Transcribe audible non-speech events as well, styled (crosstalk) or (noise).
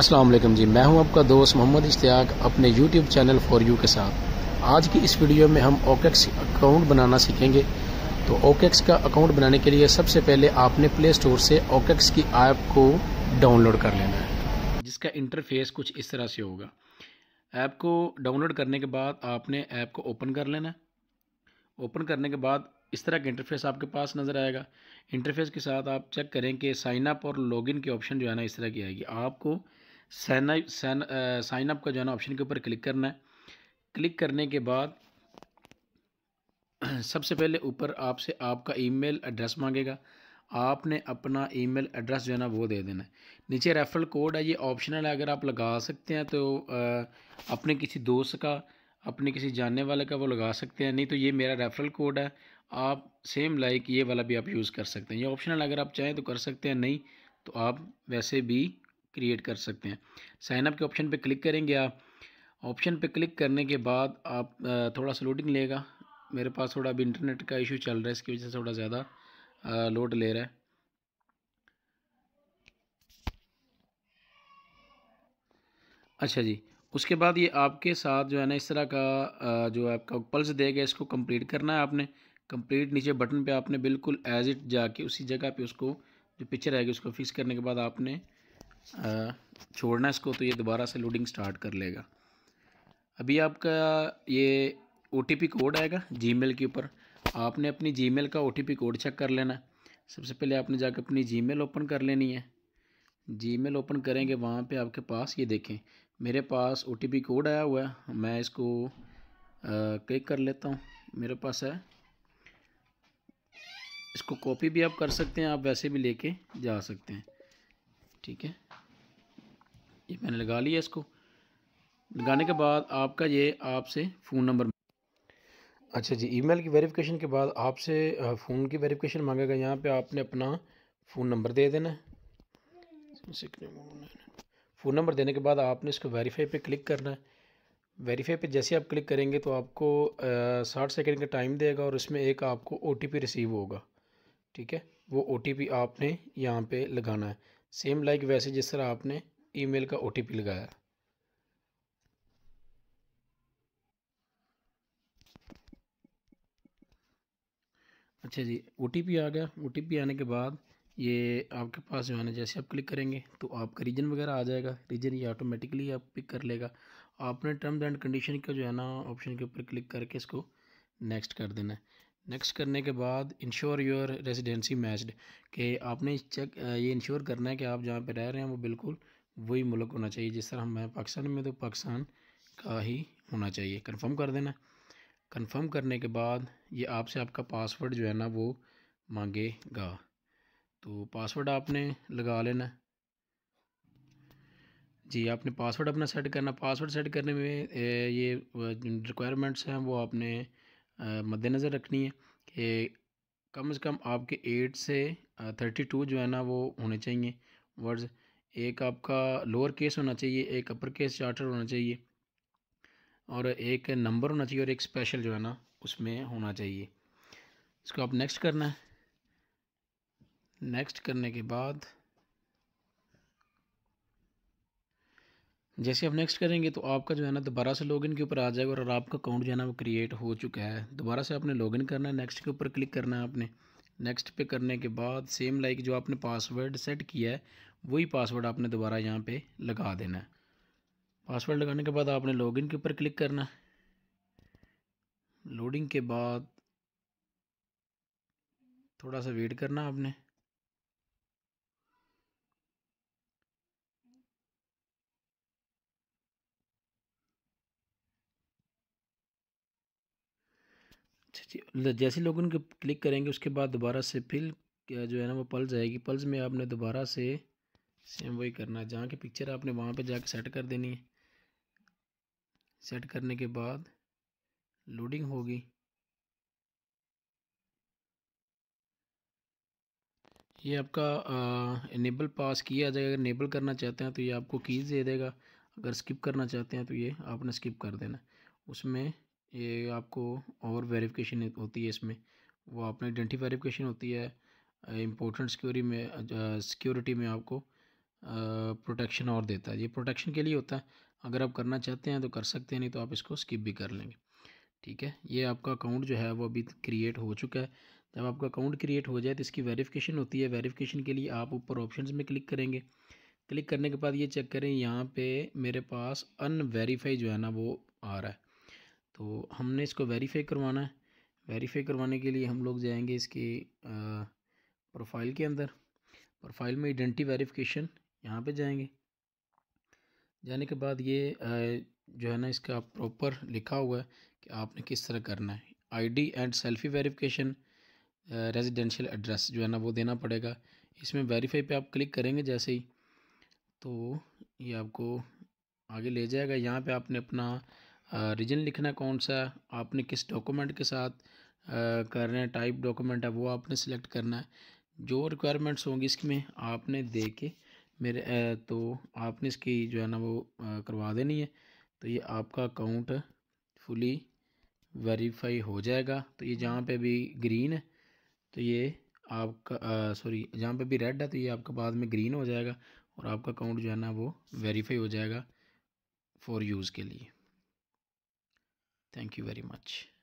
अस्सलाम वालेकुम जी मैं हूं आपका दोस्त मोहम्मद इश्तियाक अपने यूट्यूब चैनल फॉर यू के साथ आज की इस वीडियो में हम ओकेक्स e अकाउंट बनाना सीखेंगे तो ओकेक्स e का अकाउंट बनाने के लिए सबसे पहले आपने प्ले स्टोर से ओकेक्स e की ऐप को डाउनलोड कर लेना है जिसका इंटरफेस कुछ इस तरह से होगा ऐप को डाउनलोड करने के बाद आपने ऐप को ओपन कर लेना है ओपन करने के बाद इस तरह का इंटरफेस आपके पास नज़र आएगा इंटरफेस के साथ आप चेक करें कि साइन अप और लॉगिन की ऑप्शन जो है ना इस तरह की आएगी आपको साइन साइन साइन अप का जो है ना ऑप्शन के ऊपर क्लिक करना है क्लिक करने के बाद (clears throat) सबसे पहले ऊपर आपसे आपका ईमेल एड्रेस मांगेगा आपने अपना ईमेल एड्रेस जो है ना वो दे देना है नीचे रेफरल कोड है ये ऑप्शनल है अगर आप लगा सकते हैं तो आ, uh, अपने किसी दोस्त का अपने किसी जानने वाले का वो लगा सकते हैं नहीं तो ये मेरा रेफरल कोड है आप सेम लाइक ये वाला भी आप यूज़ कर सकते हैं ये ऑप्शनल अगर आप चाहें तो कर सकते हैं नहीं तो आप वैसे भी क्रिएट कर सकते हैं साइनअप के ऑप्शन पर क्लिक करेंगे आप ऑप्शन पर क्लिक करने के बाद आप थोड़ा सा लोडिंग लेगा मेरे पास थोड़ा अभी इंटरनेट का इशू चल रहा है इसकी वजह से थोड़ा ज़्यादा लोड ले रहा है अच्छा जी उसके बाद ये आपके साथ जो है ना इस तरह का जो आपका पल्स देगा इसको कंप्लीट करना है आपने कंप्लीट नीचे बटन पे आपने बिल्कुल एज इट जाके उसी जगह पे उसको जो पिक्चर आएगी उसको फिक्स करने के बाद आपने छोड़ना है इसको तो ये दोबारा से लोडिंग स्टार्ट कर लेगा अभी आपका ये ओ कोड आएगा जी के ऊपर आपने अपनी जी का ओ कोड चेक कर लेना है सबसे पहले आपने जाकर अपनी जी ओपन कर लेनी है जी ओपन करेंगे वहाँ पे आपके पास ये देखें मेरे पास ओ कोड आया हुआ है मैं इसको क्लिक कर लेता हूँ मेरे पास है इसको कॉपी भी आप कर सकते हैं आप वैसे भी लेके जा सकते हैं ठीक है ये मैंने लगा लिया इसको लगाने के बाद आपका ये आपसे फ़ोन नंबर अच्छा जी ईमेल की वेरिफिकेशन के बाद आपसे फ़ोन की वेरिफिकेशन मांगेगा यहाँ पे आपने अपना फ़ोन नंबर दे देना फ़ोन नंबर देने के बाद आपने इसको वेरीफाई पे क्लिक करना है वेरीफाई पे जैसे आप क्लिक करेंगे तो आपको साठ सेकेंड का टाइम देगा और उसमें एक आपको ओ रिसीव होगा ठीक है वो ओ आपने यहाँ पर लगाना है सेम लाइक like वैसे जिस तरह आपने ईमेल का ओटीपी लगाया अच्छा जी ओटीपी आ गया ओटीपी आने के बाद ये आपके पास जो है ना जैसे आप क्लिक करेंगे तो आपका रीजन वगैरह आ जाएगा रीजन ये ऑटोमेटिकली आप पिक कर लेगा आपने टर्म्स एंड कंडीशन का जो है ना ऑप्शन के ऊपर क्लिक करके इसको नेक्स्ट कर देना है नेक्स्ट करने के बाद इंश्योर योर रेजिडेंसी मैच्ड कि आपने चेक ये इंश्योर करना है कि आप जहाँ पर रह रहे हैं वो बिल्कुल वही मुल्क होना चाहिए जिस तरह हमें पाकिस्तान में तो पाकिस्तान का ही होना चाहिए कन्फर्म कर देना कन्फर्म करने के बाद ये आपसे आपका पासवर्ड जो है ना वो मांगेगा तो पासवर्ड आपने लगा लेना जी आपने पासवर्ड अपना सेट करना पासवर्ड सेट करने में ये रिक्वायरमेंट्स हैं वो आपने मद्देनज़र रखनी है कि कम से कम आपके एट से थर्टी टू जो है ना वो होने चाहिए वर्ड्स एक आपका लोअर केस होना चाहिए एक अपर केस चार्टर होना चाहिए और एक नंबर होना चाहिए और एक स्पेशल जो है ना उसमें होना चाहिए इसको आप नेक्स्ट करना है नेक्स्ट करने के बाद जैसे आप नेक्स्ट करेंगे तो आपका जो है ना दोबारा से लॉगिन के ऊपर आ जाएगा और आपका अकाउंट जो है ना वो क्रिएट हो चुका है दोबारा से आपने लॉगिन करना है नेक्स्ट के ऊपर क्लिक करना है आपने नेक्स्ट पे करने के बाद सेम लाइक जो आपने पासवर्ड सेट किया है वही पासवर्ड आपने दोबारा यहाँ पे लगा देना है पासवर्ड लगाने के बाद आपने लॉगिन के ऊपर क्लिक करना है लोडिंग के बाद थोड़ा सा वेट करना आपने अच्छा जैसे लोग उनके क्लिक करेंगे उसके बाद दोबारा से फिर जो है ना वो पल्स आएगी पल्स में आपने दोबारा से सेम वही करना है जहाँ की पिक्चर आपने वहाँ पे जाके सेट कर देनी है सेट करने के बाद लोडिंग होगी ये आपका इनेबल पास किया जाएगा अगर इनेबल करना चाहते हैं तो ये आपको कीज दे देगा अगर स्किप करना चाहते हैं तो ये आपने स्किप कर देना उसमें ये आपको और वेरिफिकेशन होती है इसमें वो आपने आइडेंटी वेरिफिकेशन होती है इम्पोर्टेंट सिक्योरिटी में सिक्योरिटी में आपको प्रोटेक्शन और देता है ये प्रोटेक्शन के लिए होता है अगर आप करना चाहते हैं तो कर सकते हैं नहीं तो आप इसको स्किप भी कर लेंगे ठीक है ये आपका अकाउंट जो है वो अभी क्रिएट हो चुका है जब आपका अकाउंट क्रिएट हो जाए तो इसकी वेरिफिकेशन होती है वेरिफिकेशन के लिए आप ऊपर ऑप्शंस में क्लिक करेंगे क्लिक करने के बाद ये चेक करें यहाँ पे मेरे पास अनवेरीफाई जो है ना वो आ रहा है तो हमने इसको वेरीफाई करवाना है वेरीफाई करवाने के लिए हम लोग जाएंगे इसके प्रोफाइल के अंदर प्रोफाइल में आइडेंटिटी वेरिफिकेशन यहाँ पे जाएंगे जाने के बाद ये जो है ना इसका प्रॉपर लिखा हुआ है कि आपने किस तरह करना है ID and selfie verification residential address जो है ना वो देना पड़ेगा इसमें वेरीफाई पे आप क्लिक करेंगे जैसे ही तो ये आपको आगे ले जाएगा यहाँ पे आपने अपना रीजन लिखना कौन सा है आपने किस डॉक्यूमेंट के साथ कर रहे हैं टाइप डॉक्यूमेंट है वो आपने सेलेक्ट करना है जो रिक्वायरमेंट्स होंगी इसमें आपने दे के मेरे तो आपने इसकी जो है ना वो करवा देनी है तो ये आपका अकाउंट फुली वेरीफाई हो जाएगा तो ये जहाँ पे भी ग्रीन है तो ये आपका सॉरी जहाँ पे भी रेड है तो ये आपका बाद में ग्रीन हो जाएगा और आपका अकाउंट जो है ना वो वेरीफाई हो जाएगा फॉर यूज़ के लिए थैंक यू वेरी मच